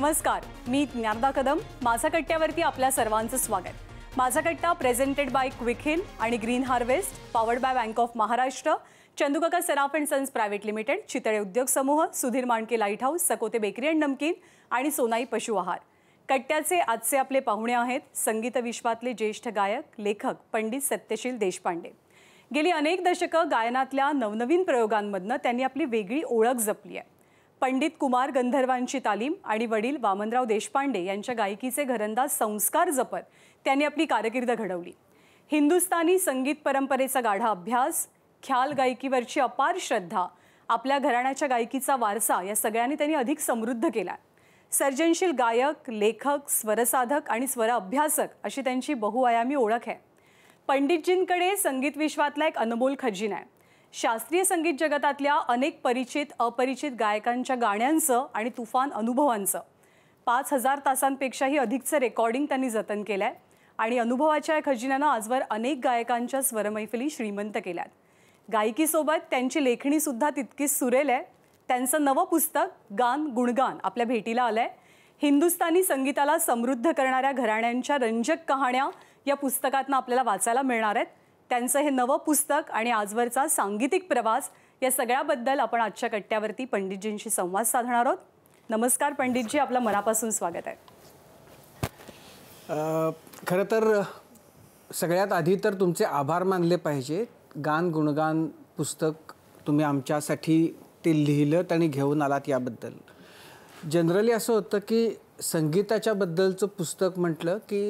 नमस्कार मी ज्ञानदा कदम माझा कट्ट्यावरती आपल्या सर्वांचं स्वागत माझा कट्टा प्रेझेंटेड बाय क्विक हिल आणि green harvest powered by bank of Maharashtra Chandukaka Saraf and sons private limited Chitale उद्योग समूह Sudhir Manke light house सकोते bakery and namkeen आणि सोनाई पशु आहार कट्ट्याचे आजचे आपले पाहुणे आहेत संगीत विश्वातले ज्येष्ठ गायक लेखक पंडित सत्यशील देशपांडे गेली अनेक दशकं गायनातल्या नवनवीन प्रयोगांमधनं त्यांनी आपली वेगळी ओळख जपली आहे पंडित कुमार गंधर्वांची तालीम आणि वडील वामनराव देशपांडे यांच्या गायकीचे घरंदाज संस्कार जपत त्यांनी आपली कारकिर्द घडवली हिंदुस्थानी संगीत परंपरेचा गाढा अभ्यास ख्याल गायकीवरची अपार श्रद्धा आपल्या घराण्याच्या गायकीचा वारसा या सगळ्यांनी त्यांनी अधिक समृद्ध केला सर्जनशील गायक लेखक स्वरसाधक आणि स्वर अभ्यासक अशी त्यांची बहुआयामी ओळख आहे पंडितजींकडे संगीत विश्वातला एक अनमोल खजिना आहे शास्त्रीय संगीत जगतातल्या अनेक परिचित अपरिचित गायकांच्या गाण्यांचं आणि तुफान अनुभवांचं पाच हजार तासांपेक्षाही अधिकचं रेकॉर्डिंग त्यांनी जतन केलं आहे आणि अनुभवाच्या या खजिन्यानं आजवर अनेक गायकांच्या स्वरमैफिली श्रीमंत केल्यात गायकीसोबत त्यांची लेखणीसुद्धा तितकीच सुरेल आहे त्यांचं नवं पुस्तक गान गुणगान आपल्या भेटीला आलं आहे हिंदुस्थानी संगीताला समृद्ध करणाऱ्या घराण्यांच्या रंजक कहाण्या या पुस्तकातनं आपल्याला वाचायला मिळणार आहेत त्यांचं हे नवं पुस्तक आणि आजवरचा सांगीतिक प्रवास या सगळ्याबद्दल आपण आजच्या कट्ट्यावरती पंडितजींशी संवाद साधणार आहोत नमस्कार पंडितजी आपलं मनापासून स्वागत आहे खरं तर सगळ्यात आधी तर तुमचे आभार मानले पाहिजे गान गुणगान पुस्तक तुम्ही आमच्यासाठी ते लिहिलं आणि घेऊन आलात याबद्दल जनरली असं होतं की संगीताच्याबद्दलचं पुस्तक म्हटलं की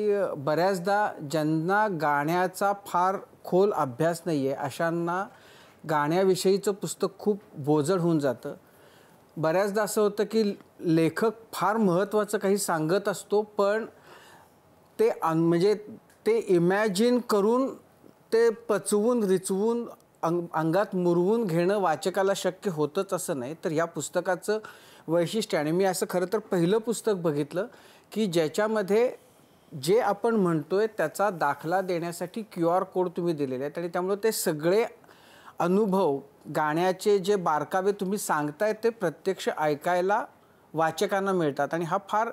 बऱ्याचदा ज्यांना गाण्याचा फार खोल अभ्यास नाही आहे अशांना गाण्याविषयीचं पुस्तक खूप बोजड होऊन जातं बऱ्याचदा असं होतं की लेखक फार महत्त्वाचं काही सांगत असतो पण ते म्हणजे ते इमॅजिन करून ते पचवून रिचवून अंग अंगात मुरवून घेणं वाचकाला शक्य होतंच असं नाही तर या पुस्तकाचं वैशिष्ट्य आणि मी असं खरं तर पहिलं पुस्तक बघितलं की ज्याच्यामध्ये जे आपण म्हणतोय त्याचा दाखला देण्यासाठी क्यू आर कोड तुम्ही दिलेले आहेत आणि त्यामुळे ते सगळे अनुभव गाण्याचे जे बारकावे तुम्ही सांगताय ते प्रत्यक्ष ऐकायला वाचकांना मिळतात आणि हा फार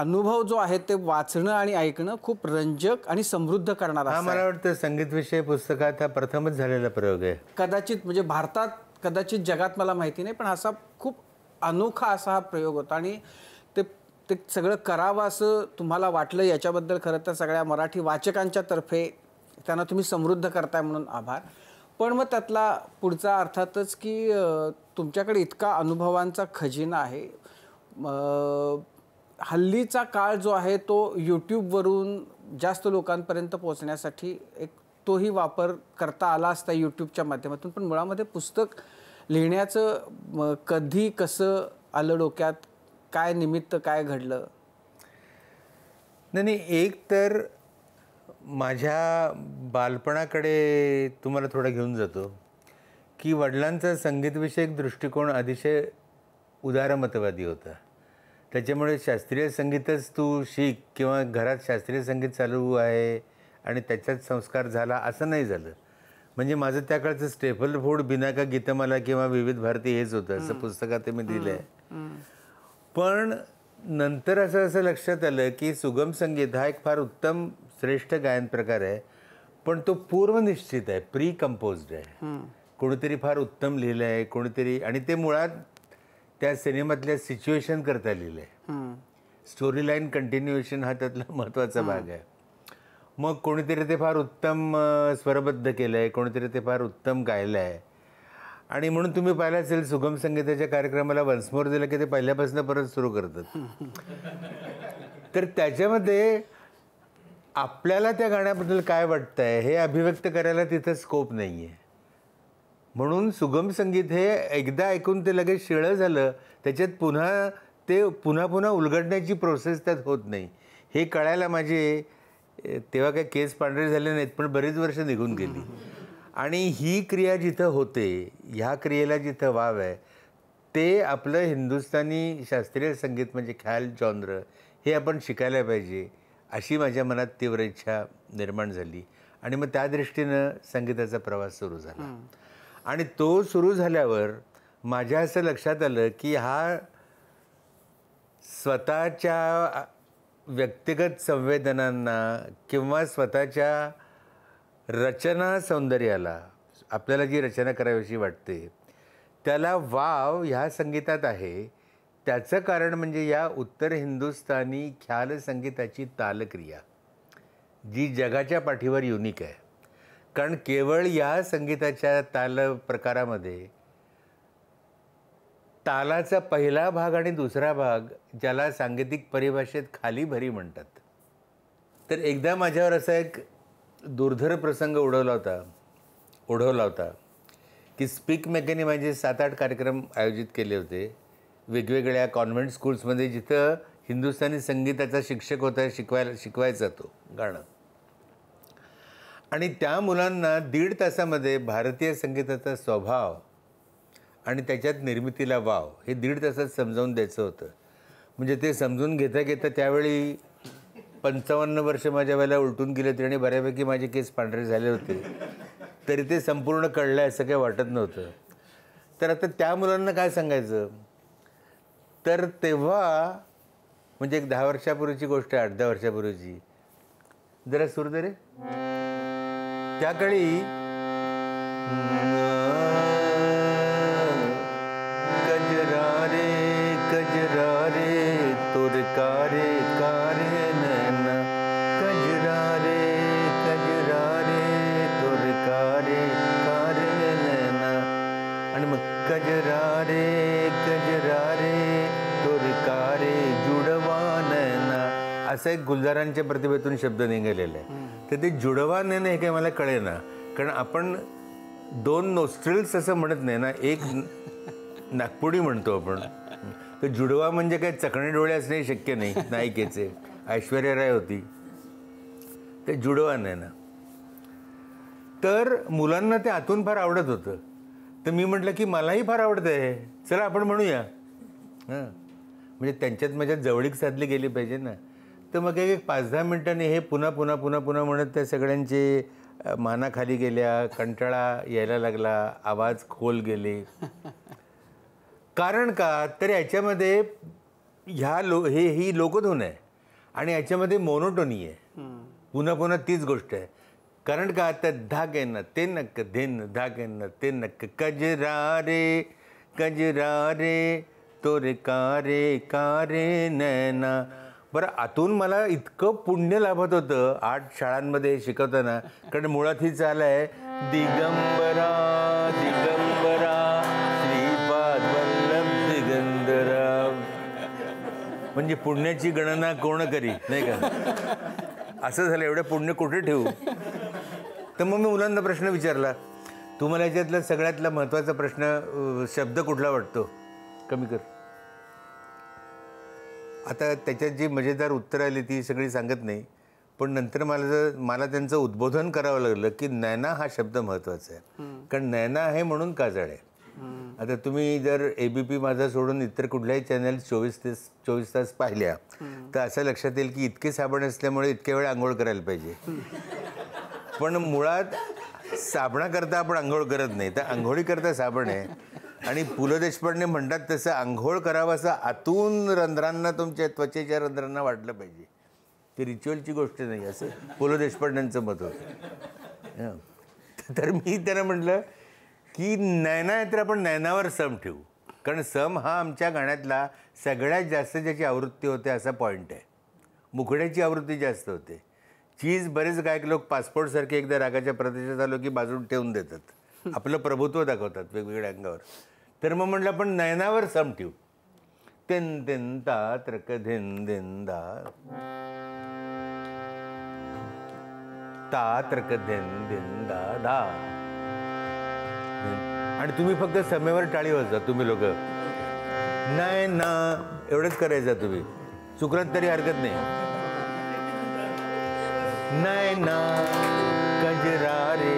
अनुभव जो आहे ते वाचणं आणि ऐकणं खूप रंजक आणि समृद्ध करणार हा मला वाटतं संगीत विषय पुस्तकात हा प्रथमच झालेला प्रयोग आहे कदाचित म्हणजे भारतात कदाचित जगात मला माहिती नाही पण असा खूप अनोखा असा हा प्रयोग होता आणि ते सगळं करावं असं तुम्हाला वाटलं याच्याबद्दल खरं तर सगळ्या मराठी वाचकांच्या तर्फे त्यांना तुम्ही समृद्ध करताय म्हणून आभार पण मग त्यातला पुढचा अर्थातच की तुमच्याकडे इतका अनुभवांचा खजिना आहे हल्लीचा काळ जो आहे तो यूट्यूबवरून जास्त लोकांपर्यंत पोहोचण्यासाठी एक तोही वापर करता आला असता यूट्यूबच्या माध्यमातून पण मुळामध्ये पुस्तक लिहिण्याचं कधी कसं आलं डोक्यात काय निमित्त काय घडलं नाही एक तर माझ्या बालपणाकडे तुम्हाला थोडं घेऊन जातो की वडिलांचा संगीतविषयक दृष्टिकोन अतिशय उदारमतवादी होता त्याच्यामुळे शास्त्रीय संगीतच तू शिक किंवा घरात शास्त्रीय संगीत चालू आहे आणि त्याच्यात संस्कार झाला असं नाही झालं म्हणजे माझं त्या काळचं स्टेफल फूड बिनाका गीतमाला किंवा विविध भारती हेच होतं असं पुस्तकात मी दिलं आहे पण नंतर असं असं लक्षात आलं की सुगम संगीत हा एक फार उत्तम श्रेष्ठ गायन प्रकार आहे पण तो पूर्वनिश्चित आहे प्री कंपोज्ड आहे कोणीतरी फार उत्तम लिहिलं आहे कोणीतरी आणि ते मुळात त्या सिनेमातल्या सिच्युएशन करता लिहिलं आहे स्टोरी लाईन कंटिन्युएशन हा त्यातला महत्त्वाचा भाग आहे मग कोणीतरी ते फार उत्तम स्वरबद्ध केलं आहे कोणीतरी ते फार उत्तम गायलं आहे आणि म्हणून तुम्ही पाहिलं असेल सुगम संगीताच्या कार्यक्रमाला वन्समोर दिलं की ते पहिल्यापासून परत सुरू करतात तर त्याच्यामध्ये आपल्याला त्या गाण्याबद्दल काय वाटतं आहे हे अभिव्यक्त करायला तिथं स्कोप नाही आहे म्हणून सुगम संगीत हे एकदा ऐकून ते लगेच शिळं झालं त्याच्यात पुन्हा ते पुन्हा पुन्हा उलगडण्याची प्रोसेस त्यात होत नाही हे कळायला माझे तेव्हा काही केस पांढरे झाले नाहीत पण बरीच वर्ष निघून गेली आणि ही क्रिया जिथं होते ह्या क्रियेला जिथं वाव आहे ते आपलं हिंदुस्थानी शास्त्रीय संगीत म्हणजे ख्याल जॉनर हे आपण शिकायला पाहिजे अशी माझ्या मनात तीव्र इच्छा निर्माण झाली आणि मग त्या दृष्टीनं संगीताचा प्रवास सुरू झाला आणि तो सुरू झाल्यावर माझ्या असं लक्षात आलं की हा स्वतःच्या व्यक्तिगत संवेदनांना किंवा स्वतःच्या रचना सौंदर्याला आपल्याला जी रचना करावीशी वाटते त्याला वाव ह्या संगीतात आहे त्याचं कारण म्हणजे या उत्तर हिंदुस्थानी ख्याल संगीताची तालक्रिया जी जगाच्या पाठीवर युनिक आहे कारण केवळ या संगीताच्या ताल प्रकारामध्ये तालाचा पहिला भाग आणि दुसरा भाग ज्याला सांगीतिक परिभाषेत खाली भरी म्हणतात तर एकदा माझ्यावर असा एक दुर्धर प्रसंग उडवला होता ओढवला होता की स्पीक मेकॅनी म्हणजे सात आठ कार्यक्रम आयोजित केले होते वेगवेगळ्या कॉन्व्हेंट स्कूल्समध्ये जिथं हिंदुस्थानी संगीताचा शिक्षक होता शिकवायला शिकवायचा तो गाणं आणि त्या मुलांना दीड तासामध्ये भारतीय संगीताचा स्वभाव आणि त्याच्यात निर्मितीला वाव हे दीड तासात समजावून द्यायचं होतं म्हणजे ते समजून घेता घेता त्यावेळी पंचावन्न वर्ष माझ्या वेळेला उलटून गेले होते आणि बऱ्यापैकी माझे केस पांढरे झाले होते तरी ते संपूर्ण कळलं आहे असं काही वाटत नव्हतं तर आता त्या मुलांना काय सांगायचं तर तेव्हा म्हणजे एक दहा वर्षापूर्वीची गोष्ट आहे आठ दहा वर्षापूर्वीची जरा सूर दे रे त्या असं एक गुलजारांच्या प्रतिभेतून शब्द निघालेला आहे तर ते जुडवा नेणं हे काही मला ना कारण आपण दोन नोस्ट्रिल्स असं म्हणत नाही ना एक नागपुडी म्हणतो आपण तर जुडवा म्हणजे काय चकणे डोळे असणे शक्य नाही नायिकेचे ऐश्वर्या राय होती ते जुडवा नाही ना तर मुलांना ते आतून फार आवडत होतं तर मी म्हटलं की मलाही फार आवडतं हे चला आपण म्हणूया हां म्हणजे त्यांच्यात माझ्या जवळीक साधली गेली पाहिजे ना तर मग एक पाच दहा मिनटांनी हे पुन्हा पुन्हा पुन्हा पुन्हा म्हणत त्या सगळ्यांची मानाखाली गेल्या कंटाळा यायला लागला आवाज खोल गेले कारण का तर याच्यामध्ये ह्या लो हे ही लोकधून आहे आणि याच्यामध्ये मोनोटोनी आहे पुन्हा पुन्हा तीच गोष्ट आहे कारण का तर धाक ते नक्क धेन धाक यांना ते नक्क कजरा रे कजरा रे रे कारे रे नैना बरं आतून मला इतकं पुण्य लाभत होतं आठ शाळांमध्ये शिकवताना कारण मुळात ही चाल आहे दिगंबरा दिगंबरा श्रीपाद वल्लभ दिगंबरा म्हणजे पुण्याची गणना कोण करी नाही का असं झालं एवढं पुण्य कुठे ठेवू तर मग मी मुलांना प्रश्न विचारला तुम्हाला याच्यातला सगळ्यातला महत्त्वाचा प्रश्न शब्द कुठला वाटतो कमी कर आता त्याच्यात जी मजेदार उत्तरं आली ती सगळी सांगत नाही पण नंतर मला जर मला त्यांचं उद्बोधन करावं लागलं की नैना हा शब्द महत्वाचा आहे कारण नैना आहे म्हणून काजळ आहे आता तुम्ही जर एबीपी माझा सोडून इतर कुठल्याही चॅनल चोवीस ते चोवीस तास पाहिल्या तर असं लक्षात येईल की इतके साबण असल्यामुळे इतक्या वेळ आंघोळ करायला पाहिजे पण मुळात साबणाकरता आपण आंघोळ करत नाही तर आंघोळीकरता साबण आहे आणि पु ल देशपांडे म्हणतात तसं आंघोळ असं आतून रंध्रांना तुमच्या त्वचेच्या रंध्रांना वाटलं पाहिजे ती रिच्युअलची गोष्ट नाही असं पु ल देशपांडेंचं मत होतं तर मी त्यांना म्हटलं की नैना तर आपण नैनावर सम ठेवू कारण सम हा आमच्या गाण्यातला सगळ्यात जास्त ज्याची आवृत्ती होते असा पॉईंट आहे मुखड्याची आवृत्ती जास्त होते चीज बरेच गायक लोक पासपोर्टसारखे एकदा रागाच्या प्रदेशात आलो की बाजून ठेवून देतात आपलं प्रभुत्व दाखवतात वेगवेगळ्या अंगावर तर मग म्हटलं आपण नयनावर सम ठेवू तेंदा त्रक धेंदेंदा त्रक दा आणि तुम्ही फक्त समेवर टाळी वाजता तुम्ही लोक नाही ना एवढंच करायचं तुम्ही चुकलात तरी हरकत नाही ना गजरा रे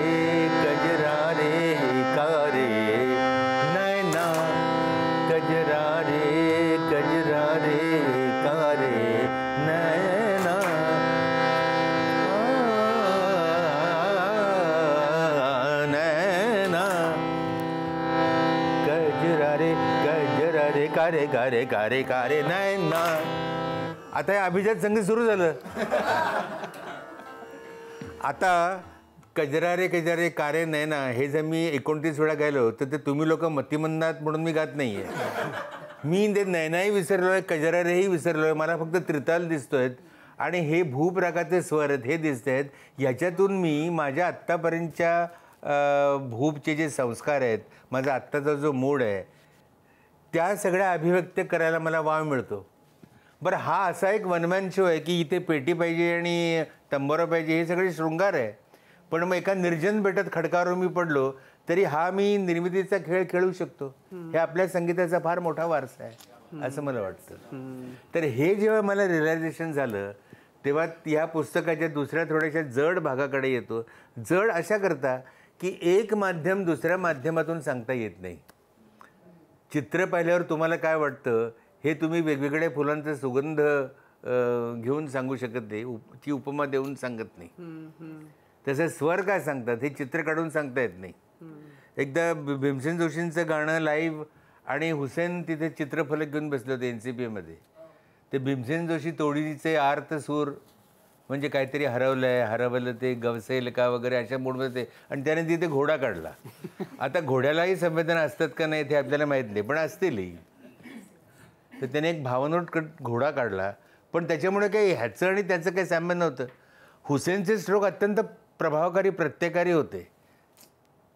गारे गारे गारे गारे नाही ना आता हे अभिजात संगीत सुरू झालं आता कजरा रे कजरा रे कारे नैना हे जर मी एकोणतीस वेळा गायलो तर ते तुम्ही लोक मतिमंदात म्हणून मी गात नाही आहे मी ते नैनाही विसरलो आहे कजरा रेही विसरलो आहे मला फक्त त्रिताल दिसतोय आणि हे भूपरागाचे स्वर आहेत हे दिसत आहेत ह्याच्यातून मी माझ्या आत्तापर्यंतच्या भूपचे जे संस्कार आहेत माझा आत्ताचा जो मूड आहे त्या सगळ्या अभिव्यक्त करायला मला वाव मिळतो बरं हा असा एक वनमॅन शो आहे की इथे पेटी पाहिजे आणि तंबोरा पाहिजे हे सगळे शृंगार आहे पण मग एका निर्जन बेटात खडकावर मी पडलो तरी हा मी निर्मितीचा खेळ खेळू शकतो हे आपल्या संगीताचा फार मोठा वारसा आहे असं मला वाटतं तर हे जेव्हा मला रिलायझेशन झालं तेव्हा या पुस्तकाच्या दुसऱ्या थोड्याशा जड भागाकडे येतो जड अशा करता की एक माध्यम दुसऱ्या माध्यमातून सांगता येत नाही चित्र पाहिल्यावर तुम्हाला काय वाटतं हे तुम्ही वेगवेगळ्या फुलांचा सुगंध घेऊन सांगू शकत नाही उप ती उपमा देऊन सांगत नाही तसं स्वर काय सांगतात हे चित्र काढून सांगता येत नाही एकदा भीमसेन जोशींचं गाणं लाईव्ह आणि हुसेन तिथे चित्रफलक घेऊन बसले होते एन सी ते भीमसेन जोशी तोडीचे आर्त सूर म्हणजे काहीतरी हरवलं आहे हरवलं ते गवसेल का वगैरे अशा मूडमध्ये ते आणि त्याने तिथे घोडा काढला आता घोड्यालाही संवेदना असतात का नाही ते आपल्याला माहीत नाही पण असतीलही तर त्याने एक भावनोट घोडा काढला पण त्याच्यामुळे काही ह्याचं आणि त्याचं काही संबंध नव्हतं हुसेनचे स्ट्रोक अत्यंत प्रभावकारी प्रत्येकारी होते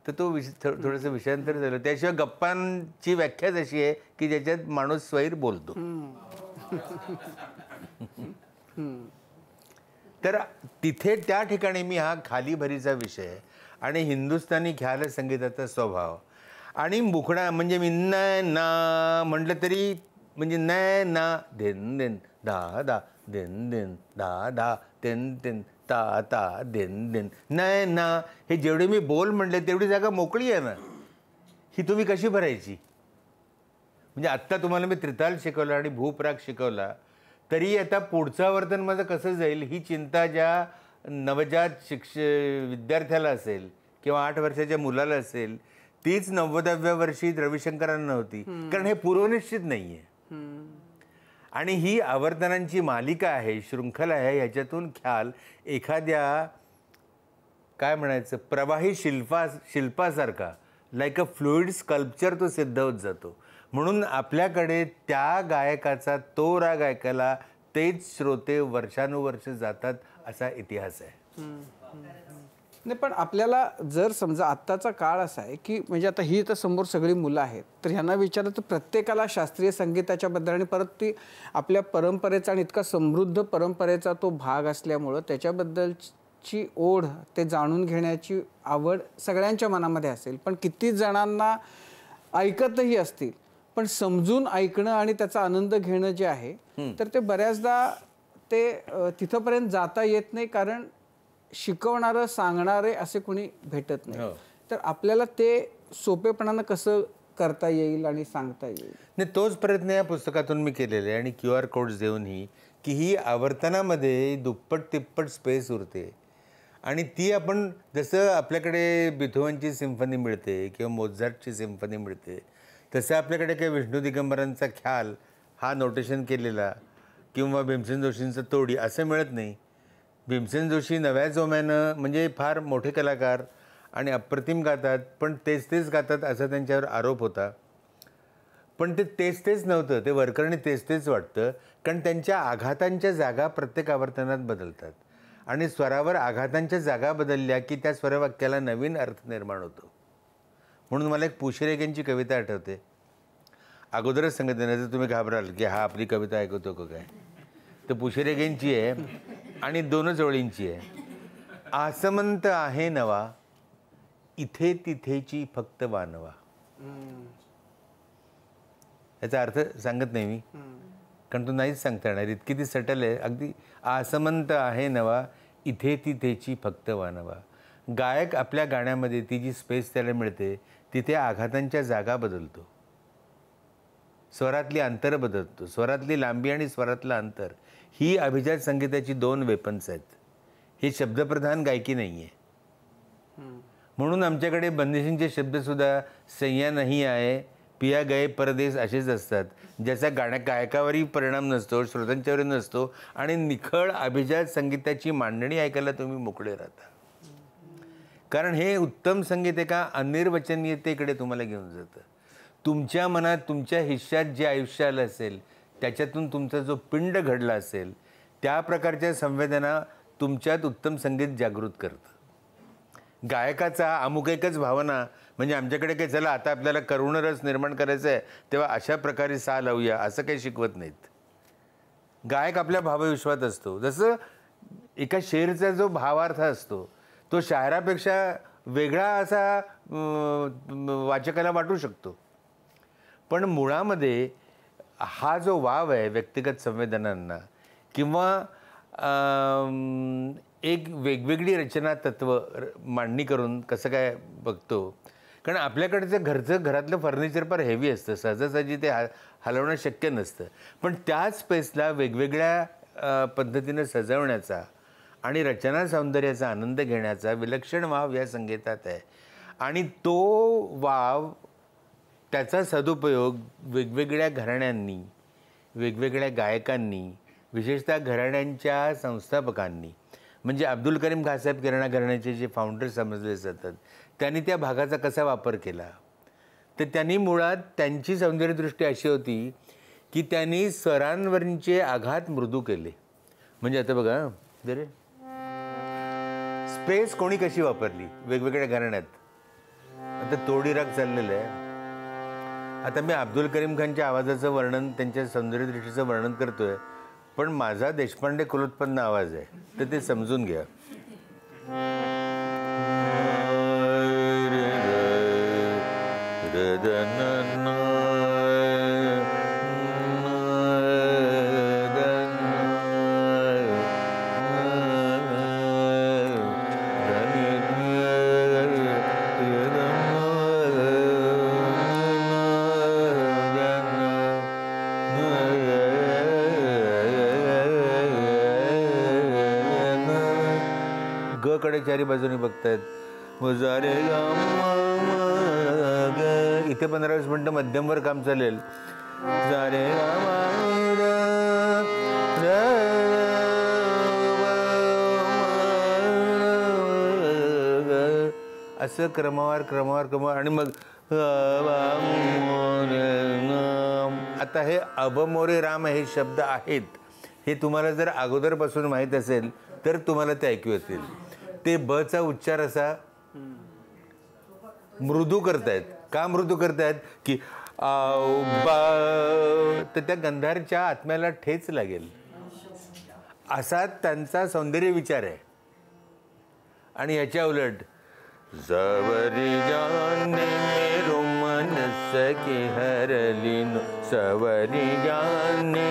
तर तो विष थो थोडंसं विषयांतर झालं त्याशिवाय गप्पांची व्याख्याच अशी आहे की ज्याच्यात माणूस स्वैर बोलतो तर तिथे त्या ठिकाणी मी हा खाली भरीचा विषय आणि हिंदुस्थानी ख्याल संगीताचा स्वभाव आणि मुखडा म्हणजे मी न ना म्हटलं तरी म्हणजे न ना धेन देन दा दा देन देन दा दा तेन तेन ता ता देन देन नय ना हे जेवढे मी बोल म्हटले तेवढी जागा मोकळी आहे ना ही तुम्ही कशी भरायची म्हणजे आत्ता तुम्हाला मी त्रिताल शिकवला आणि भूपराग शिकवला तरी आता पुढचं वर्तन माझं कसं जाईल ही चिंता ज्या नवजात शिक्ष विद्यार्थ्याला असेल किंवा आठ वर्षाच्या मुलाला असेल तीच नव्वदाव्या वर्षी रविशंकरांना होती कारण हे पूर्वनिश्चित नाही आहे आणि ही आवर्तनांची मालिका आहे शृंखला आहे ह्याच्यातून ख्याल एखाद्या काय म्हणायचं प्रवाही शिल्पा शिल्पासारखा लाईक अ फ्लुईड स्कल्पचर तो सिद्ध होत जातो म्हणून आपल्याकडे त्या गायकाचा तो राग ऐकायला तेच श्रोते वर्षानुवर्ष जातात असा इतिहास आहे नाही पण आपल्याला जर समजा आत्ताचा काळ असा आहे की म्हणजे आता ही तर समोर सगळी मुलं आहेत तर ह्यांना विचारलं तर प्रत्येकाला शास्त्रीय संगीताच्या बद्दल आणि परत ती आपल्या परंपरेचा आणि इतका समृद्ध परंपरेचा तो भाग असल्यामुळं त्याच्याबद्दलची ओढ ते जाणून घेण्याची आवड सगळ्यांच्या मनामध्ये असेल पण किती जणांना ऐकतही असतील पण समजून ऐकणं आणि त्याचा आनंद घेणं जे आहे तर ते बऱ्याचदा ते तिथंपर्यंत जाता येत नाही कारण शिकवणारं सांगणारे असे कोणी भेटत नाही हो. तर आपल्याला ते सोपेपणानं कसं करता येईल आणि सांगता येईल नाही तोच प्रयत्न या पुस्तकातून मी केलेले आणि क्यू आर कोड देऊनही की ही आवर्तनामध्ये दुप्पट तिप्पट स्पेस उरते आणि ती आपण जसं आपल्याकडे बिथोवनची सिम्फनी मिळते किंवा मोझार्टची सिम्फनी मिळते तसे आपल्याकडे काही विष्णू दिगंबरांचा ख्याल हा नोटेशन केलेला किंवा भीमसेन जोशींचं तोडी असं मिळत नाही भीमसेन जोशी नव्या जोम्यानं म्हणजे फार मोठे कलाकार आणि अप्रतिम गातात पण तेच तेच गातात असा त्यांच्यावर आरोप होता पण ते तेच तेच नव्हतं ते वरकरणी तेच तेच वाटतं कारण त्यांच्या आघातांच्या जागा प्रत्येक आवर्तनात बदलतात आणि स्वरावर आघातांच्या जागा बदलल्या की त्या स्वरवाक्याला नवीन अर्थ निर्माण होतो म्हणून मला एक पुशरेक कविता आठवते अगोदरच सांगत नाही तुम्ही घाबराल की हा आपली कविता ऐकवतो का काय तर पुशरेक आहे आणि दोनच ओळींची आहे आसमंत आहे नवा इथे तिथेची फक्त वानवा याचा अर्थ सांगत नाही मी कारण तू नाहीच सांगता येणार इतकी ती सटल आहे अगदी आसमंत आहे नवा इथे तिथेची फक्त वानवा गायक आपल्या गाण्यामध्ये ती जी स्पेस त्याला मिळते तिथे आघातांच्या जागा बदलतो स्वरातली अंतर बदलतो स्वरातली लांबी आणि स्वरातलं अंतर ही अभिजात संगीताची दोन वेपन्स आहेत हे शब्दप्रधान गायकी नाही आहे म्हणून आमच्याकडे बंदिशींचे शब्दसुद्धा संय्या नाही आहे पिया गए परदेश असेच असतात ज्याचा गाण्या गायकावरही परिणाम नसतो श्रोत्यांच्यावरही नसतो आणि निखळ अभिजात संगीताची मांडणी ऐकायला तुम्ही मोकळे राहता कारण हे उत्तम संगीत एका अनिर्वचनीयतेकडे तुम्हाला घेऊन जातं तुमच्या मनात तुमच्या हिश्श्यात जे आयुष्य आलं असेल त्याच्यातून तुमचा जो पिंड घडला असेल त्या प्रकारच्या संवेदना तुमच्यात उत्तम संगीत जागृत करतं गायकाचा अमुक एकच भावना म्हणजे आमच्याकडे काही चला आता आपल्याला करुणरस निर्माण करायचं आहे तेव्हा अशा प्रकारे सा लावूया असं काही शिकवत नाहीत गायक आपल्या भावविश्वात असतो जसं एका शेरचा जो भावार्थ असतो तो शायरापेक्षा वेगळा असा वाचकाला वाटू शकतो पण मुळामध्ये हा जो वाव आहे व्यक्तिगत संवेदनांना किंवा एक वेगवेगळी रचना तत्व मांडणी करून कसं काय बघतो कारण आपल्याकडचं घरचं घरातलं फर्निचर फार हेवी असतं सहजासहजी ते हा हलवणं शक्य नसतं पण त्याच स्पेसला वेगवेगळ्या पद्धतीनं सजवण्याचा आणि रचना सौंदर्याचा आनंद घेण्याचा विलक्षण वाव या संगीतात आहे आणि तो वाव त्याचा सदुपयोग वेगवेगळ्या घराण्यांनी वेगवेगळ्या गायकांनी विशेषतः घराण्यांच्या संस्थापकांनी म्हणजे अब्दुल करीम खासाहेब किराणा घराण्याचे जे फाउंडर समजले जातात त्यांनी त्या भागाचा कसा वापर केला तर त्यांनी मुळात त्यांची सौंदर्यदृष्टी अशी होती की त्यांनी स्वरांवरचे आघात मृदू केले म्हणजे आता बघा जरे स्पेस कोणी कशी वापरली वेगवेगळ्या घराण्यात आता तोडी चाललेलं आहे आता मी अब्दुल करीम खानच्या आवाजाचं वर्णन त्यांच्या सौंदर्यदृष्टीचं वर्णन करतोय पण माझा देशपांडे कुलोत्पन्न आवाज आहे तर ते समजून घ्या ग कडे चारी बाजूने बघतायत आहेत ग इथे पंधरा वीस मिनटं मध्यमवर काम चालेल जारे असं क्रमवार क्रमवार क्रमवार आणि मग आता हे अबमोरे राम हे शब्द आहेत हे तुम्हाला जर अगोदरपासून माहीत असेल तर तुम्हाला ते ऐकू येतील ते ब चा उच्चार असा मृदू करतायत का मृदू करतायत की तर त्या गंधारच्या आत्म्याला ठेच लागेल असा त्यांचा सौंदर्य विचार आहे आणि याच्या उलट सवरी जाने मेरो मन सखी हरलीन सवरी जाने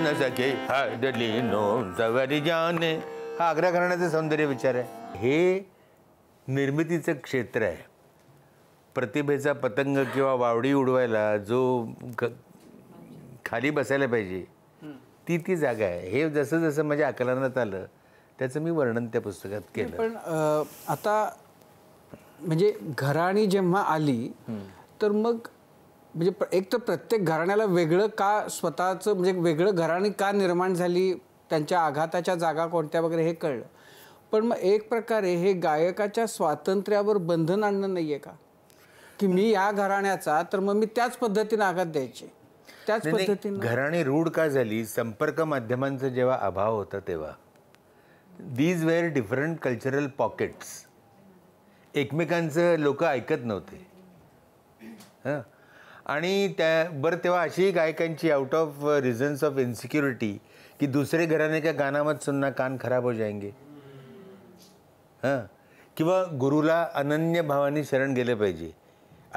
मैं सके हरली नो सवरी जाने हा आग्रा घराण्याचं सौंदर्य विचार आहे हे निर्मितीचं क्षेत्र आहे प्रतिभेचा पतंग किंवा वावडी उडवायला जो खाली बसायला पाहिजे ती ती जागा आहे हे जसं जसं माझ्या आकलनात आलं त्याचं मी वर्णन त्या पुस्तकात केलं पण आता म्हणजे घराणी जेव्हा आली तर मग म्हणजे एक तर प्रत्येक घराण्याला वेगळं का स्वतःचं म्हणजे वेगळं घराणी का निर्माण झाली त्यांच्या आघाताच्या जागा कोणत्या वगैरे हे कळलं पण मग एक प्रकारे हे गायकाच्या स्वातंत्र्यावर बंधन आणणं नाही आहे का की मी या घराण्याचा तर मग मी त्याच पद्धतीने आघात द्यायचे त्याच पद्धतीने घराणे रूढ का झाली संपर्क माध्यमांचा जेव्हा अभाव होता तेव्हा these were different cultural pockets एकमेकांचं लोक ऐकत नव्हते हां आणि त्या बरं तेव्हा अशी गायकांची out of reasons of insecurity कि दुसरे घराने का गाना मत सुनना कान खराब हो जाएंगे हां किंवा गुरुला अनन्य भावाने शरण गेले पाहिजे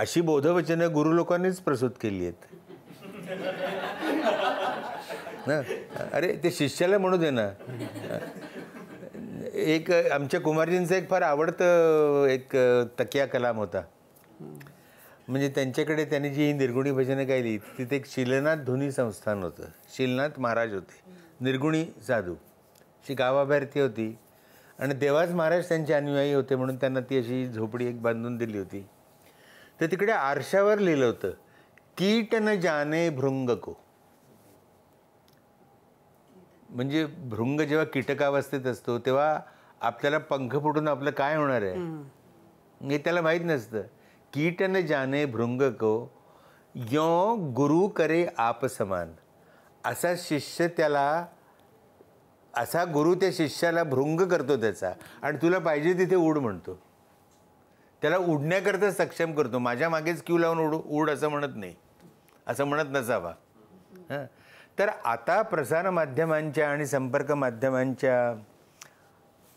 अशी बोधवचनं गुरु लोकांनीच प्रसूत केली आहेत ना अरे ते शिष्याला म्हणू दे ना एक आमच्या कुमारजींचं एक फार आवडतं एक तकिया कलाम होता म्हणजे त्यांच्याकडे त्यांनी जी ही निर्गुणी भजनं गायली तिथे एक शिलनाथ धुनी संस्थान होतं शिलनाथ महाराज होते निर्गुणी साधू अशी गावाभारती होती आणि देवाज महाराज त्यांचे अनुयायी होते म्हणून त्यांना ती अशी झोपडी एक बांधून दिली होती तर तिकडे आरशावर लिहिलं होतं कीट न जाने को म्हणजे भृंग जेव्हा कीटकावस्थेत असतो तेव्हा आपल्याला पंख फुटून आपलं काय होणार आहे हे त्याला माहीत नसतं कीट न जाने को यो गुरु करे आप समान असा शिष्य त्याला असा गुरु त्या शिष्याला भृंग करतो त्याचा आणि तुला पाहिजे तिथे उड म्हणतो त्याला उडण्याकरता सक्षम करतो माझ्या मागेच क्यू लावून उड उड असं म्हणत नाही असं म्हणत नसावा हां तर आता प्रसारमाध्यमांच्या आणि संपर्क माध्यमांच्या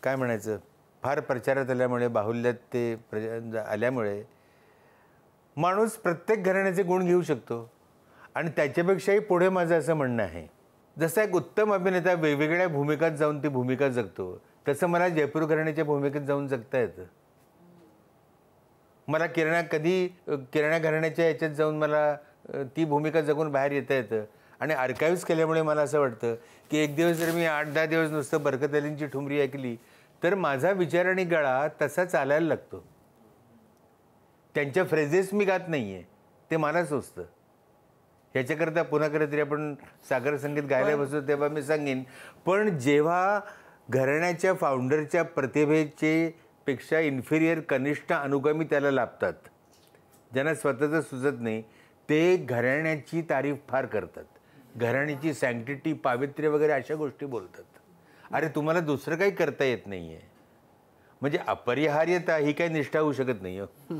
काय म्हणायचं फार प्रचारात आल्यामुळे बाहुल्यात ते प्र आल्यामुळे माणूस प्रत्येक घराण्याचे गुण घेऊ शकतो आणि त्याच्यापेक्षाही पुढे माझं असं म्हणणं आहे जसं एक उत्तम अभिनेता वेगवेगळ्या भूमिकात जाऊन ती भूमिका जगतो तसं मला जयपूर घराण्याच्या भूमिकेत जाऊन जगता येतं मला किराणा कधी किराणा घराण्याच्या याच्यात जाऊन मला ती भूमिका जगून बाहेर येता येतं आणि आर्काईव्ज केल्यामुळे मला असं वाटतं की एक दिवस जर मी आठ दहा दिवस नुसतं बरकत अलींची ठुमरी ऐकली तर माझा विचार आणि गळा तसा चालायला लागतो त्यांच्या फ्रेजेस मी गात नाही आहे ते मला सोचतं याच्याकरता पुन्हा कधीतरी आपण सागर संगीत गायला बसतो तेव्हा मी सांगेन पण जेव्हा घराण्याच्या फाउंडरच्या प्रतिभेचे पेक्षा इन्फिरियर कनिष्ठ अनुगामी त्याला लाभतात ज्यांना स्वतःचं सुचत नाही ते घराण्याची तारीफ फार करतात घराण्याची सँक्टिटी पावित्र्य वगैरे अशा गोष्टी बोलतात अरे तुम्हाला दुसरं काही करता येत नाही आहे म्हणजे अपरिहार्यता ही काही निष्ठा होऊ शकत नाही हो.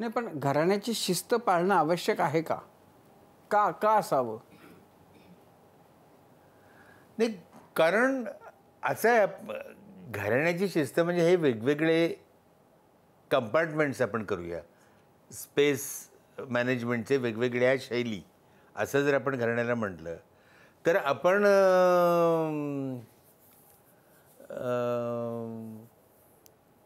नाही पण घराण्याची शिस्त पाळणं आवश्यक आहे का का का असावं नाही कारण असं आहे घराण्याची शिस्त म्हणजे हे वेगवेगळे कंपार्टमेंट्स आपण करूया स्पेस मॅनेजमेंटचे वेगवेगळ्या शैली असं जर आपण घराण्याला म्हटलं तर आपण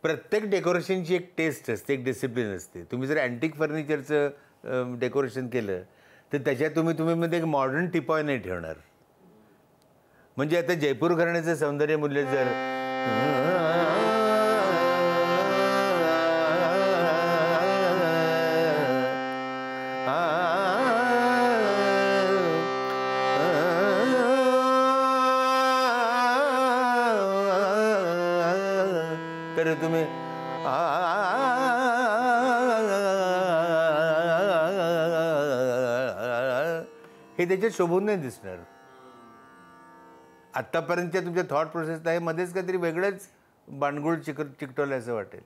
प्रत्येक डेकोरेशनची एक टेस्ट असते एक डिसिप्लिन असते तुम्ही जर अँटिक फर्निचरचं डेकोरेशन केलं तर त्याच्यात तुम्ही तुम्ही मध्ये एक मॉडर्न टिपॉय नाही ठेवणार म्हणजे आता जयपूर घराण्याचं सौंदर्य मूल्य जर त्याच्यात शोभून नाही दिसणार आत्तापर्यंतच्या तुमच्या थॉट प्रोसेस आहे मध्येच काहीतरी वेगळंच बाणगुळ चिक चिकटवलं असं वाटेल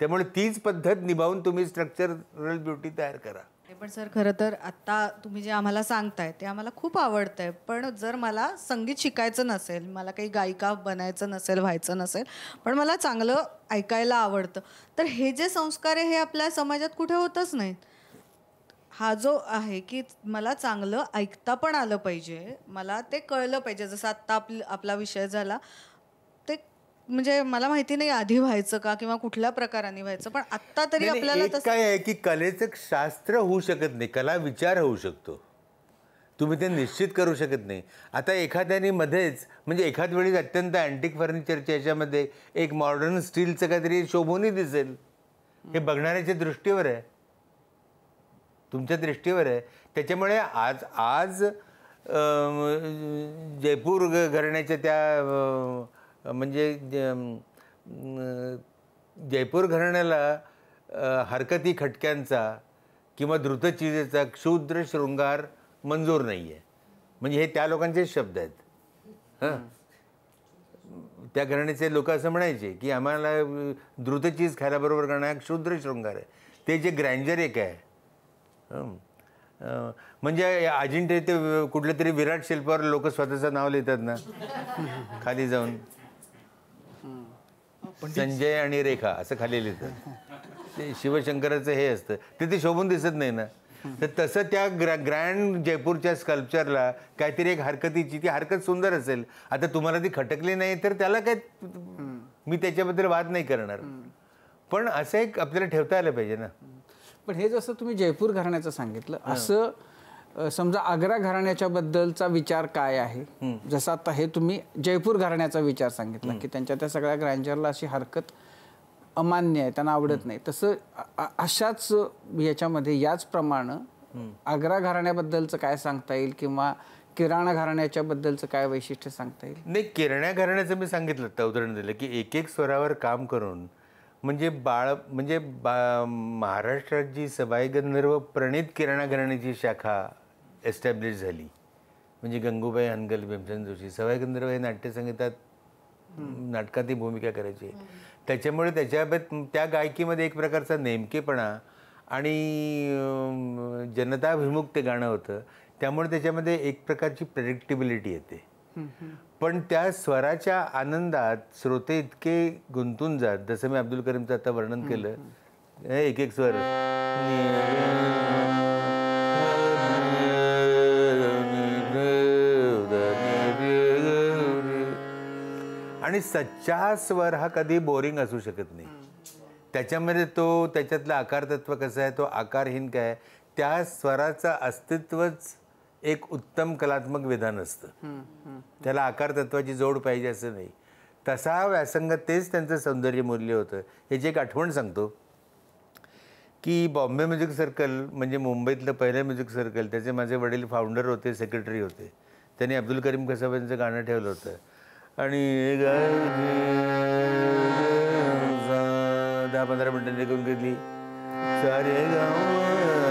त्यामुळे तीच पद्धत निभावून तुम्ही स्ट्रक्चरल ब्युटी तयार करा पण सर खरं तर आत्ता तुम्ही जे आम्हाला सांगताय ते आम्हाला खूप आवडतं आहे पण जर मला संगीत शिकायचं नसेल मला काही गायिका बनायचं नसेल व्हायचं नसेल पण मला चांगलं ऐकायला आवडतं तर हे जे संस्कार आहे हे आपल्या समाजात कुठे होतच नाहीत हा जो आहे की मला चांगलं ऐकता पण आलं पाहिजे मला ते कळलं पाहिजे जसं आत्ता आप आपला विषय झाला ते म्हणजे मला माहिती नाही आधी व्हायचं का किंवा कुठल्या प्रकाराने व्हायचं पण आत्ता तरी आपल्याला काय आहे की कलेचं शास्त्र होऊ शकत नाही कला विचार होऊ शकतो तुम्ही ते निश्चित करू शकत नाही आता एखाद्याने मध्येच म्हणजे एखाद वेळी अत्यंत अँटिक फर्निचरच्या याच्यामध्ये एक मॉडर्न स्टीलचं काहीतरी शोभूनही दिसेल हे बघणाऱ्याच्या दृष्टीवर आहे तुमच्या दृष्टीवर आहे त्याच्यामुळे आज आज जयपूर घराण्याच्या त्या म्हणजे जयपूर घराण्याला हरकती खटक्यांचा किंवा द्रुतचिजेचा क्षुद्र शृंगार मंजूर नाही आहे म्हणजे हे त्या लोकांचेच शब्द आहेत हां त्या घराण्याचे लोक असं म्हणायचे की आम्हाला द्रुतचीज खायला बरोबर करणं क्षुद्र शृंगार आहे ते जे ग्रँजर एक आहे म्हणजे अजिंठे ते कुठल्या तरी विराट शिल्पावर लोक स्वतःचं नाव लिहितात ना खाली जाऊन संजय आणि रेखा असं खाली लिहितात ते शिवशंकराचं हे असतं ते ते शोभून दिसत नाही ना तर तसं त्या ग्रॅ ग्रँड जयपूरच्या स्कल्पचरला काहीतरी एक हरकतीची ती हरकत सुंदर असेल आता तुम्हाला ती खटकली नाही तर त्याला काय मी त्याच्याबद्दल वाद नाही करणार पण असं एक आपल्याला ठेवता आलं पाहिजे ना पण हे जसं तुम्ही जयपूर घराण्याचं सांगितलं असं समजा आग्रा घराण्याच्याबद्दलचा विचार काय आहे जसं आता हे तुम्ही जयपूर घराण्याचा विचार सांगितला की त्यांच्या त्या सगळ्या ग्रँजरला अशी हरकत अमान्य आहे त्यांना आवडत नाही तसं अशाच याच्यामध्ये याच याचप्रमाणे आग्रा घराण्याबद्दलचं काय सांगता येईल किंवा किराणा घराण्याच्या बद्दलचं काय वैशिष्ट्य सांगता येईल नाही किराण्या घराण्याचं मी सांगितलं उदाहरण दिलं की एक एक स्वरावर काम करून म्हणजे बाळ म्हणजे बा महाराष्ट्रात जी सवाई गंधर्व प्रणित किराणा घराण्याची शाखा एस्टॅब्लिश झाली म्हणजे गंगूबाई हनगल भीमसेन जोशी सवाई गंधर्व हे नाट्यसंगीतात नाटकातही भूमिका करायची त्याच्यामुळे त्याच्या त्या गायकीमध्ये एक प्रकारचा नेमकेपणा आणि जनताभिमुख ते गाणं होतं त्यामुळे त्याच्यामध्ये एक प्रकारची प्रेडिक्टेबिलिटी येते पण त्या स्वराच्या आनंदात श्रोते इतके गुंतून जात जसं मी अब्दुल करीमचं आता वर्णन केलं एक एक स्वर आणि सच्चा स्वर हा कधी बोरिंग असू शकत नाही त्याच्यामध्ये तो त्याच्यातलं आकारतत्व कसं आहे तो आकारहीन काय त्या स्वराचं अस्तित्वच एक उत्तम कलात्मक विधान असतं त्याला आकार तत्वाची जोड पाहिजे असं नाही तसा व्यासंग तेच त्यांचं सौंदर्य मूल्य होतं याची एक आठवण सांगतो की बॉम्बे म्युझिक सर्कल म्हणजे मुंबईतलं पहिलं म्युझिक सर्कल त्याचे माझे वडील फाउंडर होते सेक्रेटरी होते त्यांनी अब्दुल करीम यांचं गाणं ठेवलं होतं आणि दहा पंधरा मिनटांनी निघून गेली सारे गाव